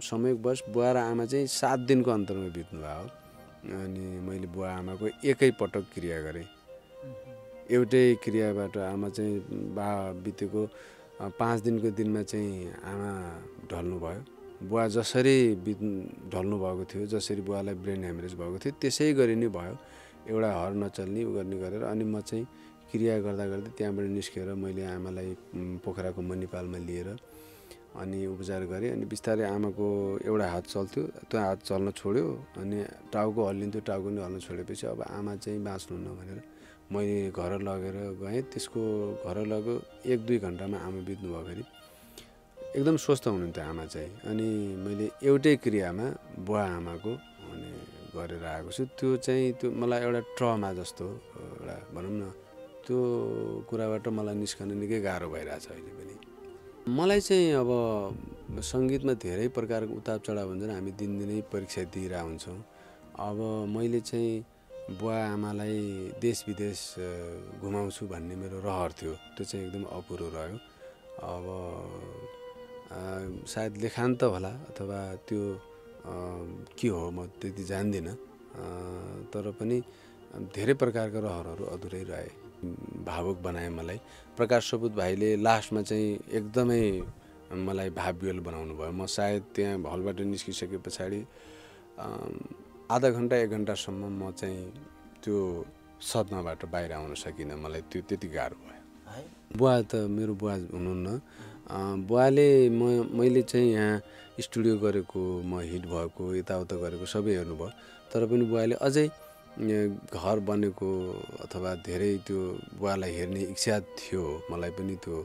संयोगवश बुवा र आमा चाहिँ सात दिनको अन्तरमा बित्नुभयो अनि मैले बुवा आमाको एकैपटक क्रिया गरेँ एउटै क्रियाबाट आमा चाहिँ बा बितेको पाँच दिनको दिनमा चाहिँ आमा ढल्नुभयो बुवा जसरी बित् ढल्नु भएको थियो जसरी बुवालाई ब्रेन ह्यामरेज भएको थियो त्यसै गरी नै भयो एउटा हर नचल्ने उ गर्ने गरेर अनि म चाहिँ क्रिया गर्दा गर्दै त्यहाँबाट निस्केर मैले आमालाई पोखराको मणिपालमा लिएर अनि उपचार गरेँ अनि बिस्तारै आमाको एउटा हात चल्थ्यो त्यो हात चल्न छोड्यो अनि टाउको हल्लिन्थ्यो टाउको नि हल्न छोडेपछि अब आमा चाहिँ बाँच्नुहुन्न भनेर मैले घर लगेर गएँ त्यसको घर लगेर एक दुई घन्टामा आमा बित्नुभयो फेरि एकदम स्वस्थ हुनुहुन्थ्यो आमा चाहिँ अनि मैले एउटै क्रियामा बुवा आमाको अनि गरेर आएको छु त्यो चाहिँ त्यो मलाई एउटा ट्रमा जस्तो एउटा भनौँ न त्यो कुराबाट मलाई निस्कन निकै गाह्रो भइरहेछ अहिले पनि मलाई चाहिँ अब सङ्गीतमा धेरै प्रकारको उताप चढाव हुन्छ हामी दिनदिनै परीक्षा दिइरहेको हुन्छौँ अब मैले चाहिँ बुवा आमालाई देश विदेश घुमाउँछु भन्ने मेरो रहर थियो त्यो चाहिँ एकदम अपुरो रह्यो अब सायद लेखान्त होला अथवा त्यो के हो म त्यति जान्दिनँ तर पनि धेरै प्रकारका रहरहरू अधुरै रहेँ भावुक बनाए मलाई प्रकाश सपुत भाइले लास्टमा चाहिँ एकदमै मलाई भाव्यल बनाउनु भयो म सायद त्यहाँ हलबाट निस्किसके पछाडि आधा घन्टा एक घन्टासम्म म चाहिँ त्यो सदमाबाट बाहिर आउन सकिनँ मलाई त्यो त्यति गाह्रो भयो बुवा त मेरो बुवा हुनुहुन्न बुवाले म मैले चाहिँ यहाँ स्टुडियो गरेको म हिट भएको यताउता गरेको सबै हेर्नुभयो तर पनि बुवाले अझै घर बनेको अथवा धेरै त्यो बुवालाई हेर्ने इच्छा थियो मलाई पनि त्यो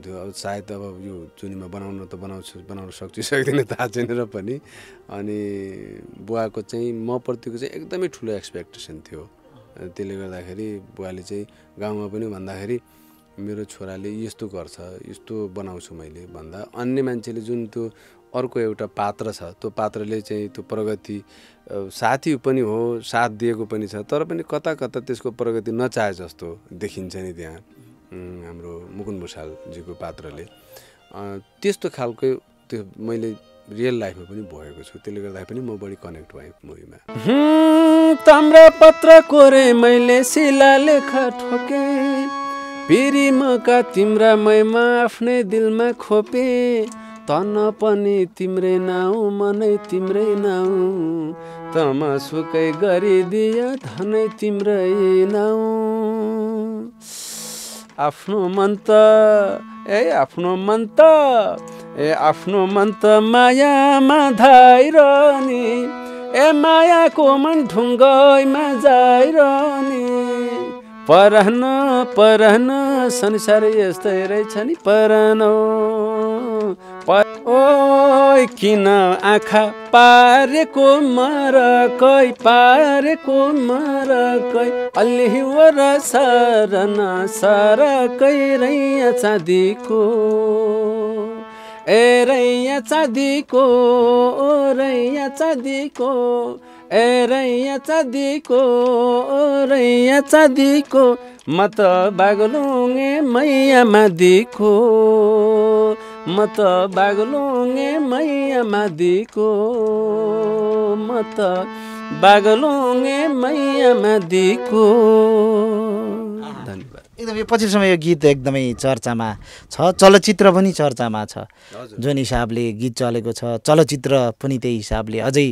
त्यो अब सायद अब यो चुनीमा बनाउन त बनाउँछु बनाउन सक्छु सक्दिनँ थाहा छैन र पनि अनि बुवाको चाहिँ म प्रतिको चाहिँ एकदमै ठुलो एक्सपेक्टेसन थियो त्यसले गर्दाखेरि बुवाले चाहिँ गाउँमा पनि भन्दाखेरि मेरो छोराले यस्तो गर्छ यस्तो बनाउँछु मैले भन्दा अन्य मान्छेले जुन त्यो अर्को एउटा पात्र छ त्यो पात्रले चाहिँ त्यो प्रगति साथी पनि हो साथ दिएको पनि छ तर पनि कता कता त्यसको प्रगति नचाहे जस्तो देखिन्छ नि त्यहाँ हाम्रो मुकुन भूषालजीको पात्रले त्यस्तो खालको त्यो मैले रियल लाइफमा पनि भएको छु त्यसले गर्दा पनि म बढी कनेक्ट भएँ मुभीमा पत्र कोरे मैले शिलालेख ठोके पिरिमका तिम्रा मैमा आफ्नै दिलमा खोपे तन पनि तिम्रै नाउ मनै तिम्रै नाउँ तमासुकै गरिदियो धनै तिम्रै नाउ आफ्नो मन त ए आफ्नो मन त ए आफ्नो मन त मायामा धाइरहने ए मायाको मन ढुङ्गैमा जाइरहने परहन परहन संसार यस्तै रहेछ नि परानो किन आँखा पारेको मरकै पारेको मरकै अलि वर सरन सरकै रैया चाँदीको ए रैया चाँदीको ओ रैया चाँदीको ए रैया चाँदीको ओ रैया चाँदीको म त बागलुङ मैया मादिको म त बागलुङ्गे मैया मादीको म त बागलुङ्गे मैया मादीको एकदम यो पछिल्लो समय यो गीत एकदमै चर्चामा छ चलचित्र पनि चर्चामा छ जुन हिसाबले गीत चलेको छ चलचित्र पनि त्यही हिसाबले अझै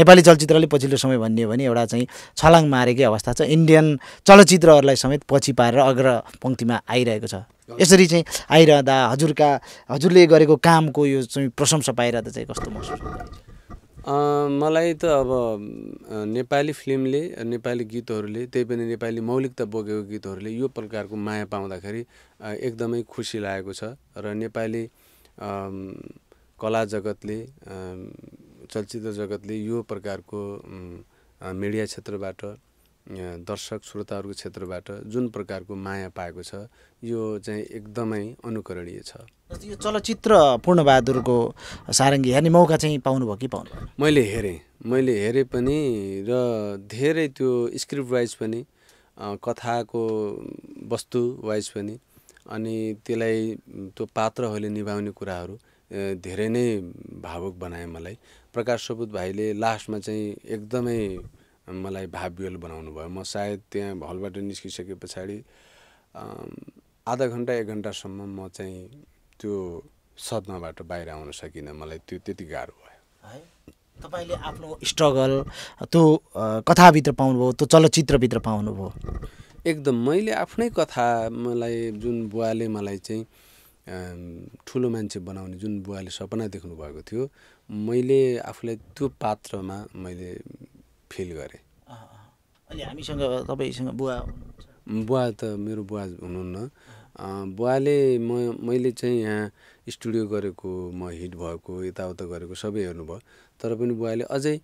नेपाली चलचित्रले पछिल्लो समय भनियो भने एउटा चाहिँ छलाङ मारेकै अवस्था छ इन्डियन चलचित्रहरूलाई समेत पछि पारेर अग्र पङ्क्तिमा आइरहेको छ यसरी चाहिँ आइरहँदा हजुरका हजुरले गरेको कामको यो चाहिँ प्रशंसा पाइरहँदा चाहिँ कस्तो महसुस मलाई त अब नेपाली फिल्मले नेपाली गीतहरूले त्यही पनि नेपाली मौलिकता बोकेको गीतहरूले यो प्रकारको माया पाउँदाखेरि एकदमै खुसी लागेको छ र नेपाली कला जगतले चलचित्र जगतले यो प्रकारको मिडिया क्षेत्रबाट दर्शक श्रोताहरूको क्षेत्रबाट जुन प्रकारको माया पाएको छ यो चाहिँ एकदमै अनुकरणीय छ यो चलचित्र पूर्णबहादुरको सारङ्गी हेर्ने मौका चाहिँ पाउनुभयो कि पाउनु मैले हेरेँ मैले हेरेँ पनि र धेरै त्यो स्क्रिप्ट वाइज पनि कथाको वस्तु वाइज पनि अनि त्यसलाई त्यो पात्रहरूले निभाउने कुराहरू धेरै नै भावुक बनाएँ मलाई प्रकाश सबुत भाइले लास्टमा चाहिँ एकदमै मलाई भाव्यल बनाउनु भयो म सायद त्यहाँ हलबाट निस्किसके पछाडि आधा घन्टा एक घन्टासम्म म चाहिँ त्यो सदमाबाट बाहिर आउन सकिनँ मलाई त्यो त्यति गाह्रो भयो तपाईँले आफ्नो स्ट्रगल त्यो कथाभित्र पाउनुभयो त्यो चलचित्रभित्र पाउनुभयो एकदम मैले आफ्नै कथा मलाई जुन बुवाले मलाई चाहिँ ठुलो मान्छे बनाउने जुन बुवाले सपना देख्नुभएको थियो मैले आफूलाई त्यो पात्रमा मैले फिल गरेँ अनि हामीसँग तपाईँसँग बुवा बुवा त मेरो बुवा हुनुहुन्न बुवाले म मैले चाहिँ यहाँ स्टुडियो गरेको म हिट भएको यताउता गरेको सबै हेर्नुभयो तर पनि बुवाले अझै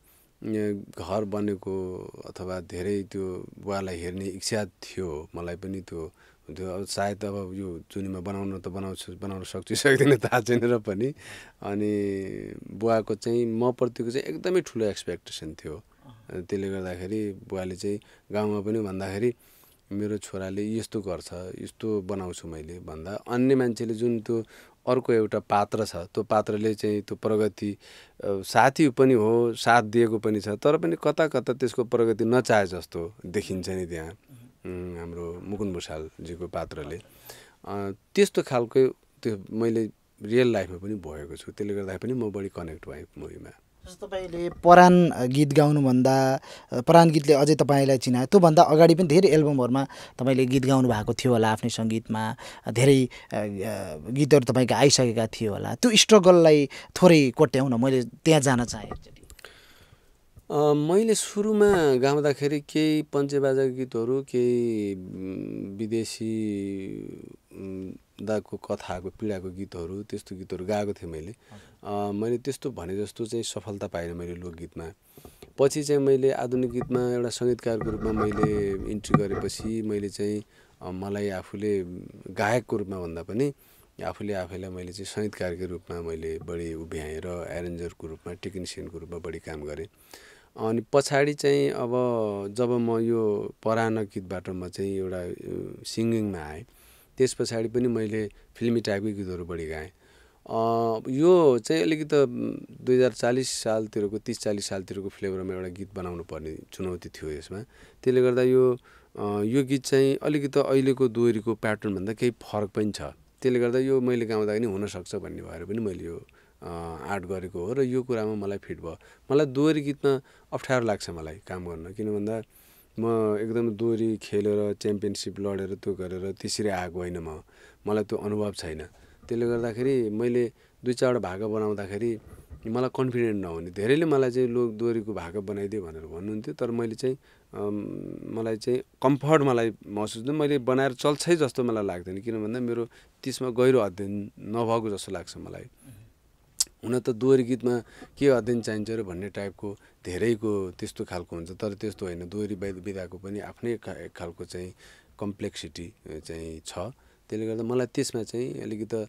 घर बनेको अथवा धेरै त्यो बुवालाई हेर्ने इच्छा थियो मलाई पनि त्यो त्यो अब सायद अब यो चुनीमा बनाउन त बनाउँछु बनाउन सक्छु सक्दिनँ थाहा छैन र पनि अनि बुवाको चाहिँ म प्रतिको चाहिँ एकदमै ठुलो एक्सपेक्टेसन थियो त्यसले गर्दाखेरि बुवाले चाहिँ गाउँमा पनि भन्दाखेरि मेरो छोराले यस्तो गर्छ यस्तो बनाउँछु मैले भन्दा अन्य मान्छेले जुन त्यो अर्को एउटा पात्र छ त्यो पात्रले चाहिँ त्यो प्रगति साथी पनि हो साथ दिएको पनि छ तर पनि कता कता त्यसको प्रगति नचाहे जस्तो देखिन्छ नि त्यहाँ हाम्रो मुकुन भूषालजीको पात्रले त्यस्तो खालको त्यो मैले रियल लाइफमा पनि भएको छु त्यसले गर्दाखेरि पनि म बढी कनेक्ट भएँ मुभीमा जस्तो तपाईँले पराण गीत गाउनुभन्दा पराण गीतले अझै तपाईँलाई चिनायो त्योभन्दा अगाडि पनि धेरै एल्बमहरूमा तपाईँले गीत गाउनु भएको थियो होला आफ्नै सङ्गीतमा धेरै गीतहरू तपाईँको आइसकेका थियो होला त्यो स्ट्रगललाई थोरै कोट्याउन मैले त्यहाँ जान चाहेँ मैले सुरुमा गाउँदाखेरि केही पञ्चेबाजा गीतहरू केही विदेशी दाको कथाको पीडाको गीतहरू त्यस्तो गीतहरू गाएको थिएँ मैले मैले त्यस्तो भने जस्तो चाहिँ सफलता पाइनँ मैले लोकगीतमा पछि चाहिँ मैले आधुनिक गीतमा एउटा सङ्गीतकारको रूपमा मैले इन्ट्री गरेपछि मैले चाहिँ मलाई आफूले गायकको रूपमा भन्दा पनि आफूले आफैलाई मैले चाहिँ सङ्गीतकारकै रूपमा मैले बढी उभ्याएँ र एरेन्जरको रूपमा टेक्निसियनको रूपमा बढी काम गरेँ अनि पछाडि चाहिँ अब जब म यो परानो गीतबाट म चाहिँ एउटा सिङ्गिङमा आएँ त्यस पछाडि पनि मैले फिल्मी टाइपकै गीतहरू बढी गाएँ यो चाहिँ अलिकति दुई हजार चालिस सालतिरको तिस चालिस सालतिरको फ्लेभरमा एउटा गीत बनाउनु पर्ने चुनौती थियो यसमा त्यसले गर्दा यो यो गीत चाहिँ अलिकति अहिलेको दोहोरीको प्याटर्नभन्दा केही फरक पनि छ त्यसले गर्दा यो मैले गाउँदाखेरि हुनसक्छ भन्ने भएर पनि मैले यो आर्ट गरेको हो र यो कुरामा मलाई फिट भयो मलाई दोहोरी गीतमा अप्ठ्यारो लाग्छ मलाई काम गर्न किन भन्दा म एकदम दोहोरी खेलेर च्याम्पियनसिप लडेर त्यो गरेर त्यसरी आएको होइन म मलाई त्यो अनुभव छैन त्यसले गर्दाखेरि मैले दुई चारवटा भाका बनाउँदाखेरि मलाई कन्फिडेन्ट नहुने धेरैले मलाई चाहिँ लोक दोहोरीको भाका बनाइदियो भनेर भन्नुहुन्थ्यो तर मैले चाहिँ मलाई चाहिँ कम्फर्ट मलाई महसुस मैले बनाएर चल्छै जस्तो मलाई लाग्दैन किन भन्दा मेरो त्यसमा गहिरो अध्ययन नभएको जस्तो लाग्छ मलाई हुन त दोहोरी गीतमा के अध्ययन चाहिन्छ र भन्ने टाइपको धेरैको त्यस्तो खालको हुन्छ तर त्यस्तो होइन दोहोरी विधाको पनि आफ्नै खालको चाहिँ कम्प्लेक्सिटी चाहिँ छ त्यसले गर्दा मलाई त्यसमा चाहिँ अलिकति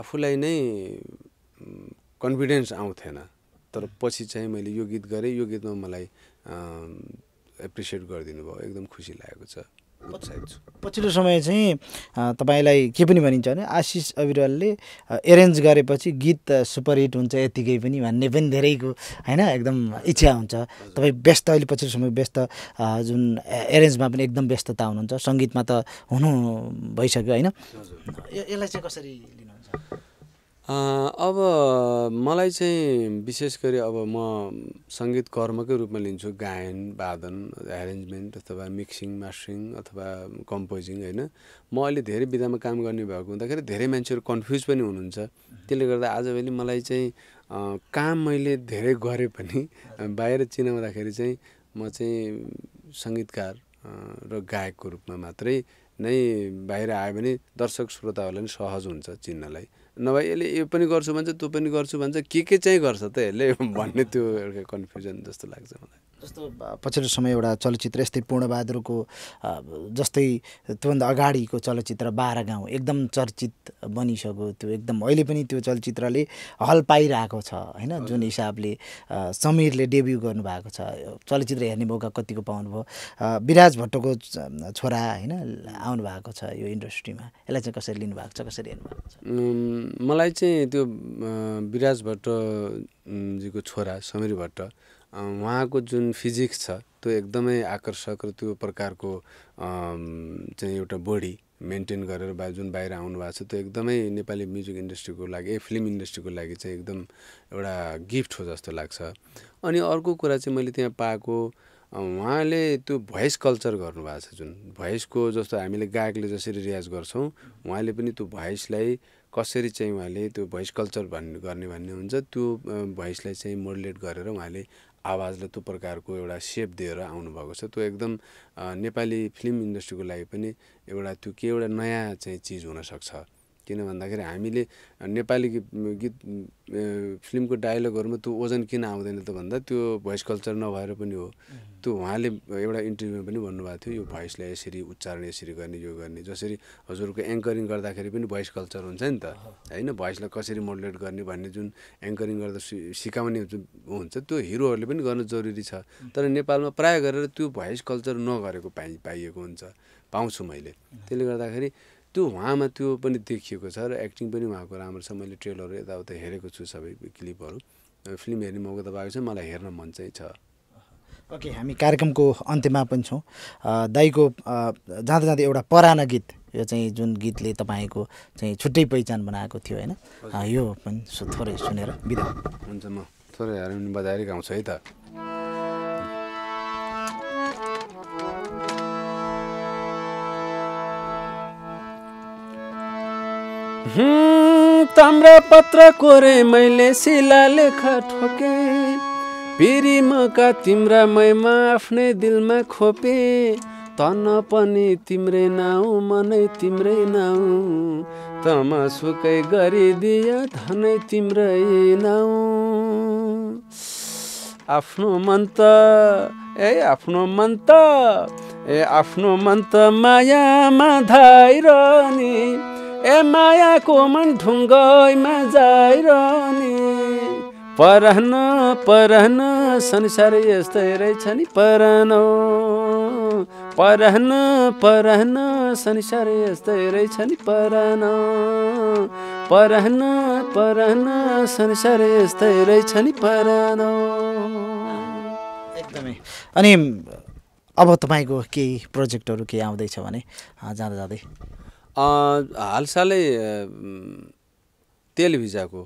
आफूलाई नै कन्फिडेन्स आउँथेन तर पछि चाहिँ मैले यो गीत गरेँ यो गीतमा मलाई एप्रिसिएट गरिदिनु भयो एकदम खुसी लागेको छ पछिल्लो समय चाहिँ तपाईँलाई के पनि भनिन्छ भने आशिष अविरवालले एरेन्ज गरेपछि गीत सुपर हिट हुन्छ यतिकै पनि भन्ने पनि धेरैको होइन एकदम इच्छा हुन्छ तपाईँ व्यस्त अहिले पछिल्लो समय व्यस्त जुन एरेन्जमा पनि एकदम व्यस्तता हुनुहुन्छ सङ्गीतमा त हुनु भइसक्यो होइन यसलाई चाहिँ कसरी लिनुहुन्छ अब मलाई चाहिँ विशेष गरी अब म सङ्गीत कर्मकै रूपमा लिन्छु गायन वादन एरेन्जमेन्ट अथवा मिक्सिङ मास्टरिङ अथवा कम्पोजिङ होइन म अहिले धेरै विधामा काम गर्ने भएको हुँदाखेरि धेरै मान्छेहरू कन्फ्युज पनि हुनुहुन्छ त्यसले गर्दा आजभोलि मलाई चाहिँ काम मैले धेरै गरे पनि बाहिर चिनाउँदाखेरि चाहिँ म चाहिँ सङ्गीतकार र गायकको रूपमा मात्रै नै बाहिर आयो भने दर्शक श्रोताहरूलाई पनि सहज हुन्छ चिन्नलाई नभए यसले यो पनि गर्छु भन्छ त्यो पनि गर्छु भन्छ के के चाहिँ गर्छ त यसले भन्ने त्यो एउटा कन्फ्युजन जस्तो लाग्छ मलाई जस्तो पछिल्लो समय एउटा चलचित्र यस्तै पूर्णबहादुरको जस्तै त्योभन्दा अगाडिको चलचित्र बाह्र गाउँ एकदम चर्चित बनिसक्यो त्यो एकदम अहिले पनि त्यो चलचित्रले हल पाइरहेको छ होइन जुन हिसाबले समीरले डेब्यु गर्नुभएको छ चलचित्र हेर्ने मौका कतिको पाउनुभयो विराज भट्टको छोरा होइन आउनुभएको छ यो इन्डस्ट्रीमा यसलाई चाहिँ कसरी लिनुभएको छ कसरी हेर्नु भएको छ मलाई चाहिँ त्यो विराज भट्टजीको छोरा समीर भट्ट उहाँको जुन फिजिक्स छ त्यो एकदमै आकर्षक र त्यो प्रकारको चाहिँ एउटा बडी मेन्टेन गरेर बा जुन बाहिर आउनु भएको छ त्यो एकदमै नेपाली म्युजिक इन्डस्ट्रीको लागि फिल्म इन्डस्ट्रीको लागि चाहिँ एकदम एउटा गिफ्ट हो जस्तो लाग्छ अनि अर्को कुरा चाहिँ मैले त्यहाँ पाएको उहाँले त्यो भोइस कल्चर गर्नुभएको छ जुन भोइसको जस्तो हामीले गायकले जसरी रियाज गर्छौँ उहाँले पनि त्यो भोइसलाई कसरी चाहिँ उहाँले त्यो भोइस कल्चर भन्ने गर्ने भन्ने हुन्छ त्यो भोइसलाई चाहिँ मोडुलेट गरेर उहाँले आवाजले त्यो प्रकारको एउटा सेप दिएर आउनुभएको छ त्यो एकदम नेपाली फिल्म इन्डस्ट्रीको लागि पनि एउटा त्यो के एउटा नयाँ चाहिँ चिज हुनसक्छ किन भन्दाखेरि हामीले नेपाली गीत फिल्मको डायलगहरूमा त्यो ओजन किन आउँदैन त भन्दा त्यो भोइस कल्चर नभएर पनि हो त्यो उहाँले एउटा इन्टरभ्यूमा पनि भन्नुभएको थियो यो भोइसलाई यसरी उच्चारण यसरी गर्ने यो गर्ने जसरी हजुरको एङ्करिङ गर्दाखेरि पनि भोइस कल्चर हुन्छ नि त होइन भोइसलाई कसरी मोडुलेट गर्ने भन्ने जुन एङ्करिङ गर्दा सिकाउने जुन हुन्छ त्यो हिरोहरूले पनि गर्नु जरुरी छ तर नेपालमा प्रायः गरेर त्यो भोइस कल्चर नगरेको पाइ पाइएको हुन्छ पाउँछु मैले त्यसले गर्दाखेरि त्यो उहाँमा त्यो पनि देखिएको छ र एक्टिङ पनि उहाँको राम्रो छ मैले ट्रेलरहरू यताउता हेरेको छु सबै क्लिपहरू फिल्म हेर्ने मौका त पाएको छ मलाई हेर्न मन चाहिँ छ ओके हामी कार्यक्रमको अन्त्यमा पनि छौँ दाईको जाँदा जाँदा एउटा पराना गीत यो चाहिँ जुन गीतले तपाईँको चाहिँ छुट्टै पहिचान बनाएको थियो होइन यो पनि थोरै सुनेर बिदा हुन्छ म थोरै हार्मोनियम बजाएरै गाउँछु है त पत्र कोरे मैले शिला लेख ठोके पिरी मका तिम्रा मैमा आफ्नै दिलमा खोपे तन पनि तिम्रै नाउँ मनै तिम्रै नाउँ सुकै गरिदिय धनै तिम्रै नाउँ आफ्नो मन त ए आफ्नो मन त ए आफ्नो मन त मायामा धाइरहने ए मायाको मन ढुङ्गैमा जाइरहने परहन परहन संसार यस्तै रहेछ नि परहन परहन परहन संसार यस्तै रहेछ नि परहन परहन परहन संसार यस्तै रहेछ नि परहन एकदमै अनि अब तपाईँको केही प्रोजेक्टहरू केही आउँदैछ भने जाँदा जाँदै हालसालै तेलभिजाको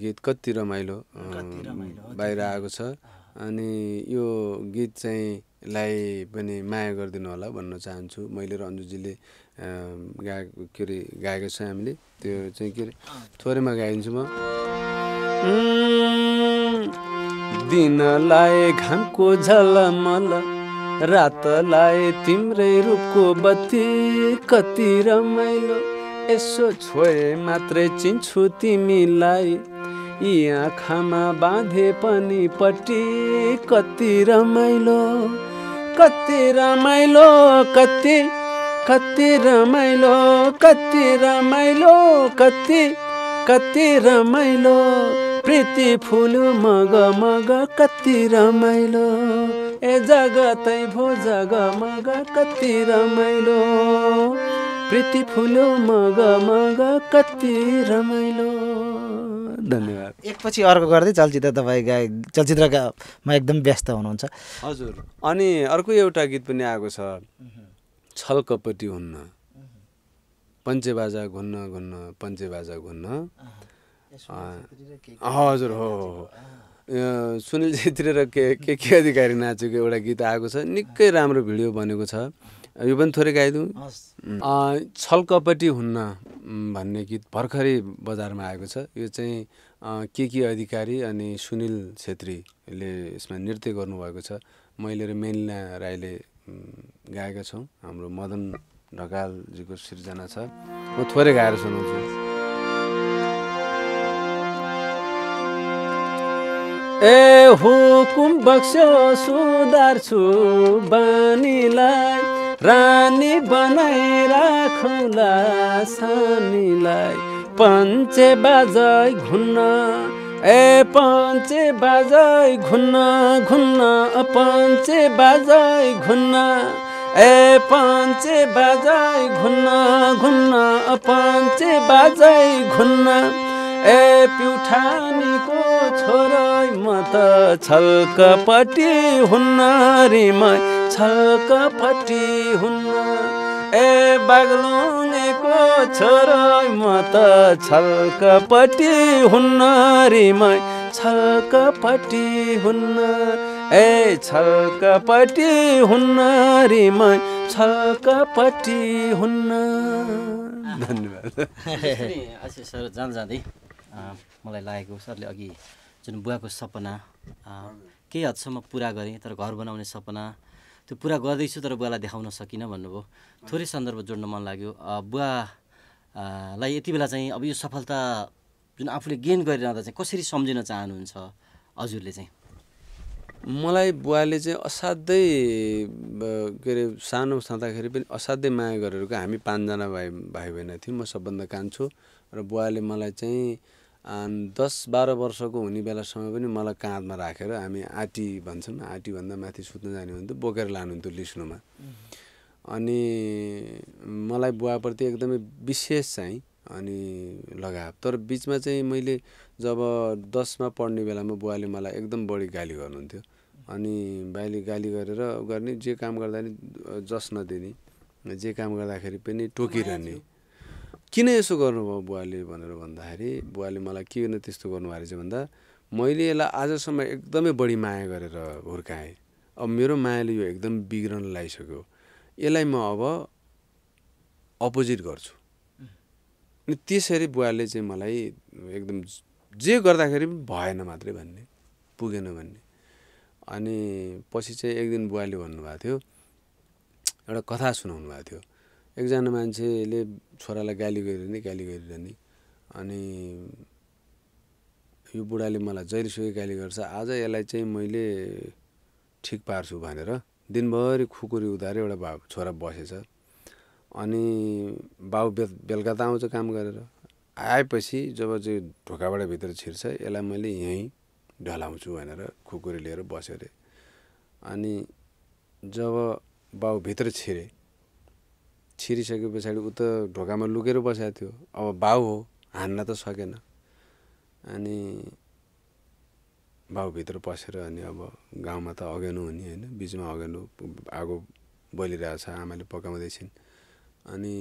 गीत कति रमाइलो बाहिर आएको छ अनि यो गीत चाहिँ लाई पनि माया गरिदिनु होला भन्न चाहन्छु मैले र अन्जुजीले गा के अरे गाएको छ हामीले त्यो चाहिँ के अरे थोरैमा गाइदिन्छु म दिनलाई घामको झलमल रातलाई तिम्रै रूपको बत्ती कति रमाइलो यसो छोए मात्रै चिन्छु तिमीलाई यी आँखामा बाँधे पनि पट्टि कति रमाइलो कति रमाइलो कति कति रमाइलो कति रमाइलो कति कति रमाइलो प्रीति फुल मग मग कति रमाइलो ए जगतै भो जग मग कति रमाइलो प्रीति फुल मग मग कति रमाइलो धन्यवाद एकपछि अर्को गर्दै चलचित्र तपाईँ गाय चलचित्रकामा एकदम व्यस्त हुनुहुन्छ हजुर अनि अर्को एउटा गीत पनि आएको छ छलकपट्टि हुन्न पन्चेबाजा घुन्न घुन्न पन्चेबाजा घुन्न हजुर हो हो सुनिल छेत्री र के के के अधिकारी नाचेको एउटा गीत आएको छ निकै राम्रो भिडियो बनेको छ यो पनि थोरै गाइदिउँ छलकपट्टि हुन्न भन्ने गीत भर्खरै बजारमा आएको छ यो चाहिँ के के अधिकारी अनि सुनिल छेत्रीले यसमा नृत्य गर्नुभएको छ मैले र मेलिना राईले गाएका छौँ हाम्रो मदन ढकालजीको सिर्जना छ म थोरै गाएर सुनाउँछु ए हुकुम सुधार छु बानीलाई रानी बनाइ राखौँला सानीलाई पञ्चे बाजै घुन्न ए पञ्चे बाजै घुन्न घुन्न पञ्चे बाजै घुन्न ए पञ्चे बाजै घुन्न घुन्न पञ्चे बाजै घुन्न ए प्युठानीको छोरा म त छल्कपट्टि हुन्न रे म छल्कपट्टि हुन्न ए बागलुङेको छोरा म त छल्कपट्टि हुन्न रे म छल्कपट्टि हुन्न ए छल्कपट्टि हुन्न रे म छल्कपट्टि हुन्न धन्यवाद सर जान जाँदै मलाई लागेको सरले अघि जुन बुवाको सपना केही हदसम्म पुरा गरेँ तर घर बनाउने सपना त्यो पुरा गर्दैछु तर बुवालाई देखाउन सकिनँ भन्नुभयो थोरै सन्दर्भ जोड्न मन लाग्यो बुवालाई यति बेला चाहिँ अब यो सफलता जुन आफूले गेन गरिरहँदा चाहिँ कसरी सम्झिन चाहनुहुन्छ हजुरले चाहिँ मलाई बुवाले चाहिँ असाध्यै के अरे सानो छँदाखेरि पनि असाध्यै माया गरेर हामी पाँचजना भाइ भाइ बहिनी थियौँ म सबभन्दा कान्छु र बुवाले मलाई चाहिँ दस बाह्र वर्षको हुने बेलासम्म पनि मलाई काँधमा राखेर हामी आँटी भन्छन् आँटीभन्दा माथि सुत्न जाने हुन्थ्यो बोकेर लानुहुन्थ्यो लिस्नुमा अनि मलाई बुवाप्रति एकदमै विशेष चाहिँ अनि लगाव तर बिचमा चाहिँ मैले जब दसमा पढ्ने बेलामा बुवाले मलाई एकदम बढी गाली गर्नुहुन्थ्यो अनि भाइले गाली गरेर गर्ने जे काम गर्दा नि जस नदिने जे काम गर्दाखेरि पनि टोकिरहने किन यसो गर्नुभयो बुवाले भनेर भन्दाखेरि बुवाले मलाई किन त्यस्तो गर्नुभएको रहेछ भन्दा मैले यसलाई आजसम्म एकदमै बढी माया गरेर हुर्काएँ अब मेरो मायाले यो एकदम बिग्रन लगाइसक्यो यसलाई म अब अपोजिट गर्छु अनि त्यसरी बुवाले चाहिँ मलाई एकदम जे गर्दाखेरि पनि भएन मात्रै भन्ने पुगेन भन्ने अनि पछि चाहिँ एक दिन बुवाले भन्नुभएको थियो एउटा कथा सुनाउनु भएको थियो एकजना मान्छेले छोरालाई गाली गरिरहने गाली गरिरहने अनि यो बुढाले मलाई जहिलेसुकै गाली गर्छ आज यसलाई चाहिँ मैले ठिक पार्छु भनेर दिनभरि खुकुरी उधार एउटा भा छोरा बसेछ अनि बाउ बे बेलुका त आउँछ काम गरेर आएपछि जब चाहिँ ढोकाबाट भित्र छिर्छ यसलाई मैले यहीँ ढलाउँछु भनेर खुकुरी लिएर बस्यो अरे अनि जब बाउ भित्र छिरेँ छिरिसके पछाडि ऊ त ढोकामा लुकेर बसेको थियो अब बाउ हो हान्न त सकेन अनि बाउभित्र पसेर अनि अब गाउँमा त अघेनु हुने होइन बिचमा अघेनु आगो बलिरहेछ आमाले पकाउँदैछिन् अनि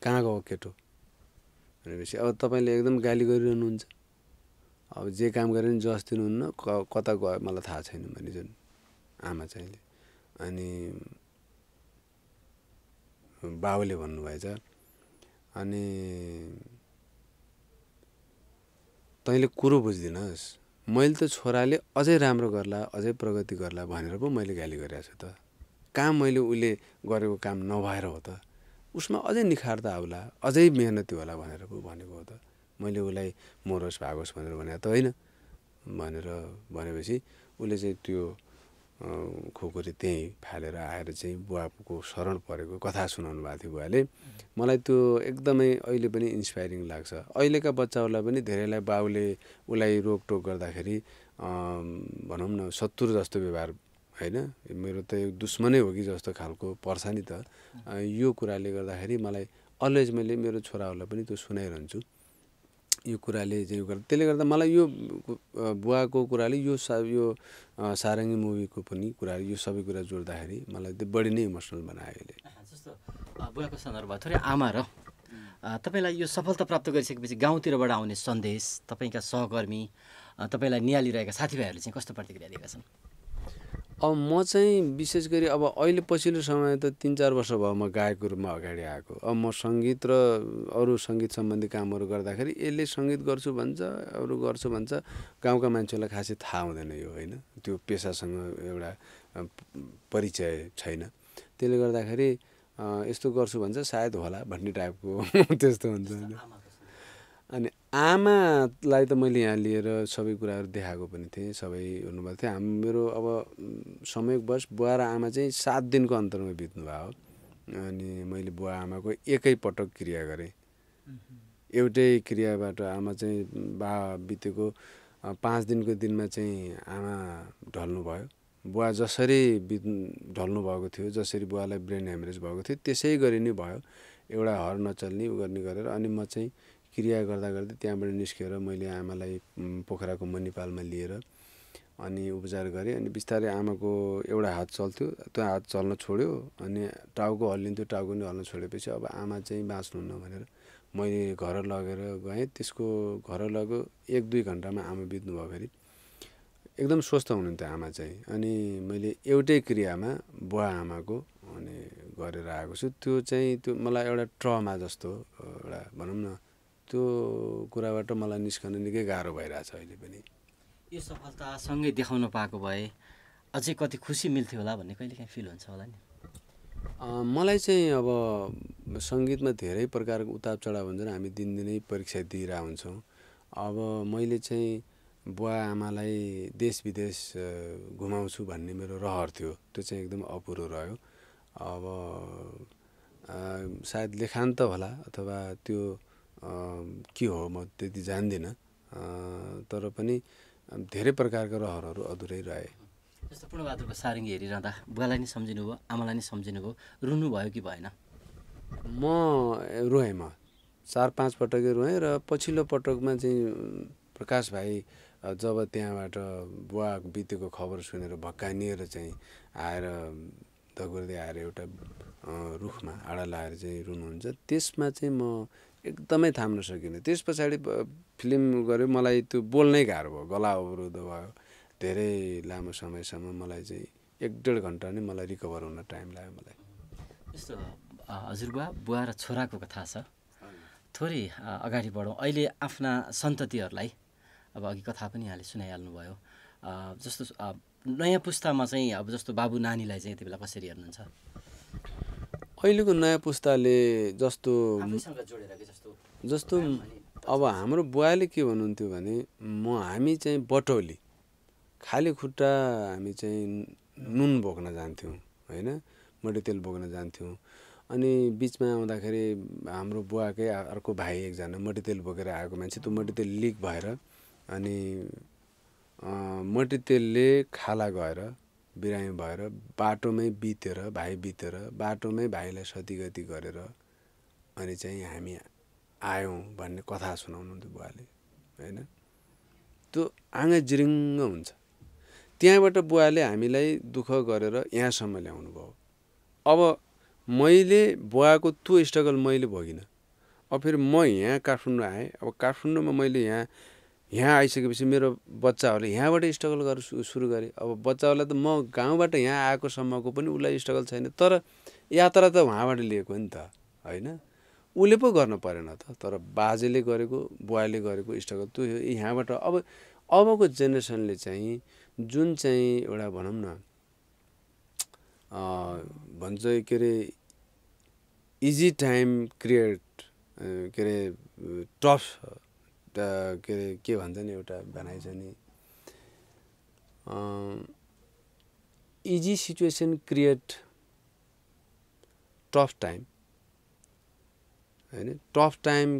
कहाँ गयो केटो भनेपछि अब तपाईँले एकदम गाली गरिरहनुहुन्छ अब जे काम गरे नि जस दिनुहुन्न क कता गयो मलाई थाहा छैन भने जुन आमा चाहिँले अनि बाबुले भन्नुभएछ अनि तैँले कुरो बुझ्दिनस् मैले त छोराले अझै राम्रो गर्ला अझै प्रगति गर्ला भनेर पो मैले गाली गरिरहेको छु त काम मैले उसले गरेको काम नभएर हो त उसमा अझै निखार त आउला अझै मेहनती होला भनेर पो भनेको हो त मैले उसलाई मरोस् भागोस् भनेर भनेको त होइन भनेर भनेपछि उसले चाहिँ त्यो खोकुरी त्यहीँ फालेर आएर चाहिँ बुवाको शरण परेको कथा सुनाउनु भएको थियो बुवाले मलाई त्यो एकदमै अहिले पनि इन्सपाइरिङ लाग्छ अहिलेका बच्चाहरूलाई पनि धेरैलाई बाउले उसलाई रोकटोक गर्दाखेरि भनौँ न शत्रु जस्तो व्यवहार होइन मेरो त दुश्मनै हो कि जस्तो खालको पर्छ नि त यो कुराले गर्दाखेरि मलाई अलवेज मैले मेरो छोराहरूलाई पनि त्यो सुनाइरहन्छु यो कुराले चाहिँ गर्दा त्यसले गर्दा मलाई यो बुवाको कुराले यो सा यो सारङ्गी मुभीको पनि कुरा यो सबै कुरा जोड्दाखेरि मलाई त्यो बढी नै इमोसनल बनायो अहिले जस्तो बुवाको सन्दर्भ थोरै आमा र तपाईँलाई यो सफलता प्राप्त गरिसकेपछि गाउँतिरबाट आउने सन्देश तपाईँका सहकर्मी तपाईँलाई निहालिरहेका साथीभाइहरूले चाहिँ कस्तो प्रतिक्रिया दिएका छन् अब म चाहिँ विशेष गरी अब अहिले पछिल्लो समय त तिन चार वर्ष भयो म गायकको रूपमा अगाडि आएको अब म सङ्गीत र अरू सङ्गीत सम्बन्धी कामहरू गर्दाखेरि यसले सङ्गीत गर्छु भन्छ अरू गर्छु भन्छ गाउँका मान्छेहरूलाई खासै थाहा हुँदैन यो होइन त्यो पेसासँग एउटा परिचय छैन त्यसले गर्दाखेरि यस्तो गर्छु भन्छ सायद होला भन्ने टाइपको त्यस्तो हुन्छ अनि आमालाई त मैले यहाँ लिएर सबै कुराहरू देखाएको पनि थिएँ सबै हुनुभएको थियो हाम्रो मेरो अब बस बुवा र आमा चाहिँ सात दिनको अन्तरमा बित्नुभयो अनि मैले बुवा आमाको एकैपटक क्रिया गरेँ एउटै क्रियाबाट आमा चाहिँ बा बितेको पाँच दिनको दिनमा चाहिँ आमा ढल्नुभयो बुवा जसरी बित् ढल्नु भएको थियो जसरी बुवालाई ब्रेन ह्यामरेज भएको थियो त्यसै गरी नै भयो एउटा हर नचल्ने उ गर्ने गरेर अनि म चाहिँ क्रिया गर्दा गर्दै त्यहाँबाट निस्केर मैले आमालाई पोखराको मणिपालमा लिएर अनि उपचार गरेँ अनि बिस्तारै आमाको एउटा हात चल्थ्यो त्यो हात चल्न छोड्यो अनि टाउको हल्लिन्थ्यो टाउको नि हल्न छोडेपछि अब आमा चाहिँ बाँच्नुहुन्न भनेर मैले घर लगेर गएँ त्यसको घर लग्यो एक दुई घन्टामा आमा भयो फेरि एकदम स्वस्थ हुनुहुन्थ्यो आमा चाहिँ अनि मैले एउटै क्रियामा बुवा आमाको अनि गरेर आएको छु त्यो चाहिँ त्यो मलाई एउटा ट्रमा जस्तो एउटा भनौँ न त्यो कुराबाट मलाई निस्कन निकै गाह्रो भइरहेछ अहिले पनि यो सफलतासँगै देखाउन पाएको भए अझै कति खुसी मिल्थ्यो होला भन्ने कहिले काहीँ फिल हुन्छ होला नि मलाई चाहिँ अब सङ्गीतमा धेरै प्रकारको उताप चढाव हुन्छ हामी दिनदिनै परीक्षा दिइरहेको हुन्छौँ अब मैले चाहिँ बुवा आमालाई देश विदेश घुमाउँछु भन्ने मेरो रहर थियो त्यो चाहिँ एकदम अपुरो रह्यो अब सायद लेखान्त होला अथवा त्यो के हो म त्यति जान्दिनँ तर पनि धेरै प्रकारका रहरहरू अधुरै रहे जस्तो पूर्णबहादुरको सारङ्गी हेरिरहँदा बुवालाई नै सम्झिनु भयो आमालाई नै सम्झिनु भयो रुनु भयो कि भएन म रोएँ म चार पाँच पटकै रोएँ र पछिल्लो पटकमा चाहिँ प्रकाश भाइ जब त्यहाँबाट बुवा बितेको खबर सुनेर भक्कानिएर चाहिँ आएर दगुर्दै आएर एउटा रुखमा आडा लाएर चाहिँ रुनुहुन्छ त्यसमा चाहिँ म एकदमै थाम्न सकिनँ त्यस पछाडि फिल्म गऱ्यो मलाई त्यो बोल्नै गाह्रो भयो गला अवरुद्ध भयो धेरै लामो समयसम्म मलाई चाहिँ एक डेढ घन्टा नै मलाई रिकभर हुन टाइम लाग्यो मलाई यस्तो हजुरबा बुवा र छोराको कथा छ थोरै अगाडि बढौँ अहिले आफ्ना सन्ततिहरूलाई अब अघि कथा पनि यहाँले सुनाइहाल्नुभयो जस्तो नयाँ पुस्तामा चाहिँ अब जस्तो बाबु नानीलाई चाहिँ यति बेला कसरी हेर्नुहुन्छ अहिलेको नयाँ पुस्ताले जस्तो जस्तो अब हाम्रो बुवाले के भन्नुहुन्थ्यो भने म हामी चाहिँ बटौली खाली खुट्टा हामी चाहिँ नुन बोक्न जान्थ्यौँ होइन तेल बोक्न जान्थ्यौँ अनि बिचमा आउँदाखेरि हाम्रो बुवाकै अर्को भाइ एकजना तेल बोकेर आएको मान्छे त्यो तेल लिक भएर अनि तेलले खाला गएर बिरामी भएर बाटोमै बितेर भाइ बितेर बाटोमै भाइलाई क्षतिगति गरेर अनि चाहिँ हामी आयौँ भन्ने कथा सुनाउनुहुन्थ्यो बुवाले होइन त्यो आँगा जिरिङ्ग हुन्छ त्यहाँबाट बुवाले हामीलाई दुःख गरेर यहाँसम्म ल्याउनु भयो अब मैले बुवाको त्यो स्ट्रगल मैले भोगिनँ अब फेरि म यहाँ काठमाडौँ आएँ अब काठमाडौँमा मैले यहाँ यहाँ आइसकेपछि मेरो बच्चाहरूले यहाँबाट स्ट्रगल गरेर सुरु गरेँ अब बच्चाहरूलाई त म गाउँबाट यहाँ आएकोसम्मको पनि उसलाई स्ट्रगल छैन तर यात्रा त उहाँबाट लिएको नि त होइन उसले पो गर्न परेन त तर बाजेले गरेको बुवाले गरेको स्ट्रगल त्यो यहाँबाट अब अबको जेनेरेसनले चाहिँ जुन चाहिँ एउटा भनौँ न भन्छ के अरे इजी टाइम क्रिएट के अरे टफ के अरे के भन्छ नि एउटा भनाइ छ नि easy situation create tough time होइन tough time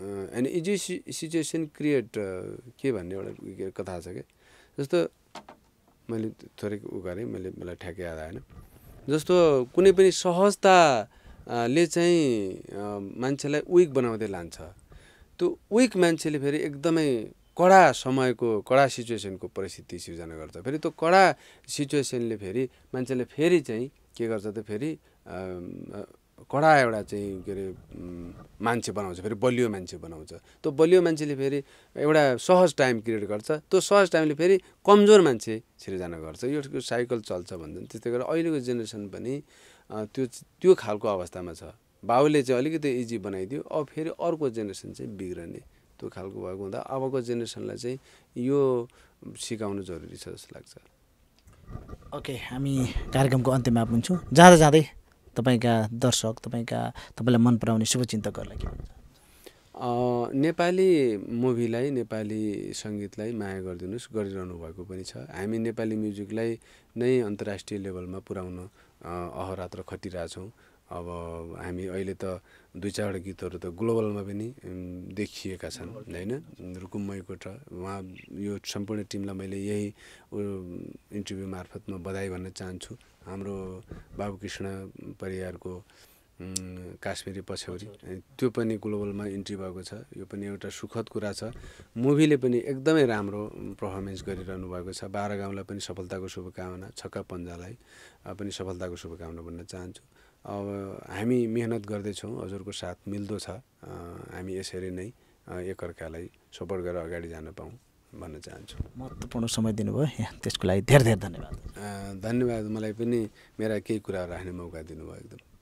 and easy situation create के भन्ने एउटा कथा छ क्या जस्तो मैले थोरै उ गरेँ मैले मलाई ठ्याक्कै याद आएन जस्तो कुनै पनि सहजताले चाहिँ मान्छेलाई विक बनाउँदै लान्छ त्यो विक मान्छेले फेरि एकदमै कडा समयको कडा सिचुएसनको परिस्थिति सिर्जना गर्छ फेरि त्यो कडा सिचुएसनले फेरि मान्छेले फेरि चाहिँ के गर्छ त फेरि कडा एउटा चाहिँ के अरे मान्छे बनाउँछ फेरि बलियो मान्छे बनाउँछ त्यो बलियो मान्छेले फेरि एउटा सहज टाइम क्रिएट गर्छ त्यो सहज टाइमले फेरि कमजोर मान्छे सिर्जना गर्छ यो साइकल चल्छ भन्छन् त्यस्तै गरेर अहिलेको जेनेरेसन पनि त्यो त्यो खालको अवस्थामा छ बाबुले चाहिँ अलिकति इजी बनाइदियो अब फेरि अर्को जेनेरेसन चाहिँ बिग्रने त्यो खालको भएको हुँदा अबको जेनेरेसनलाई चाहिँ यो सिकाउनु जरुरी छ जस्तो लाग्छ ओके हामी कार्यक्रमको अन्त्यमा पुग्छौँ जाँदा जाँदै तपाईँका दर्शक तपाईँका तपाईँलाई मन पराउने शुभचिन्तकहरूलाई के भन्छ नेपाली मुभीलाई नेपाली सङ्गीतलाई माया गरिदिनुहोस् गरिरहनु भएको पनि छ हामी नेपाली म्युजिकलाई नै अन्तर्राष्ट्रिय लेभलमा पुर्याउन अहरात्र खटिरहेछौँ अब हामी अहिले त दुई चारवटा गीतहरू त ग्लोबलमा पनि देखिएका छन् होइन रुकुम मैकोटा उहाँ यो सम्पूर्ण टिमलाई मैले यही इन्टरभ्यू मार्फत म बधाई भन्न चाहन्छु हाम्रो बाबुकृष्ण परिवारको काश्मिरी पछ्यौरी त्यो पनि ग्लोबलमा इन्ट्री भएको छ यो पनि एउटा सुखद कुरा छ मुभीले पनि एकदमै राम्रो पर्फर्मेन्स गरिरहनु भएको छ बाह्र गाउँलाई पनि सफलताको शुभकामना छक्का पन्जालाई पनि सफलताको शुभकामना भन्न चाहन्छु अब हामी मेहनत गर्दैछौँ हजुरको साथ मिल्दो छ हामी यसरी नै एकअर्कालाई सपोर्ट गरेर अगाडि जान पाऊँ भन्न चाहन्छु महत्त्वपूर्ण समय दिनुभयो यहाँ त्यसको लागि धेरै धेरै धन्यवाद धन्यवाद मलाई पनि मेरा केही कुराहरू राख्ने मौका दिनुभयो एकदम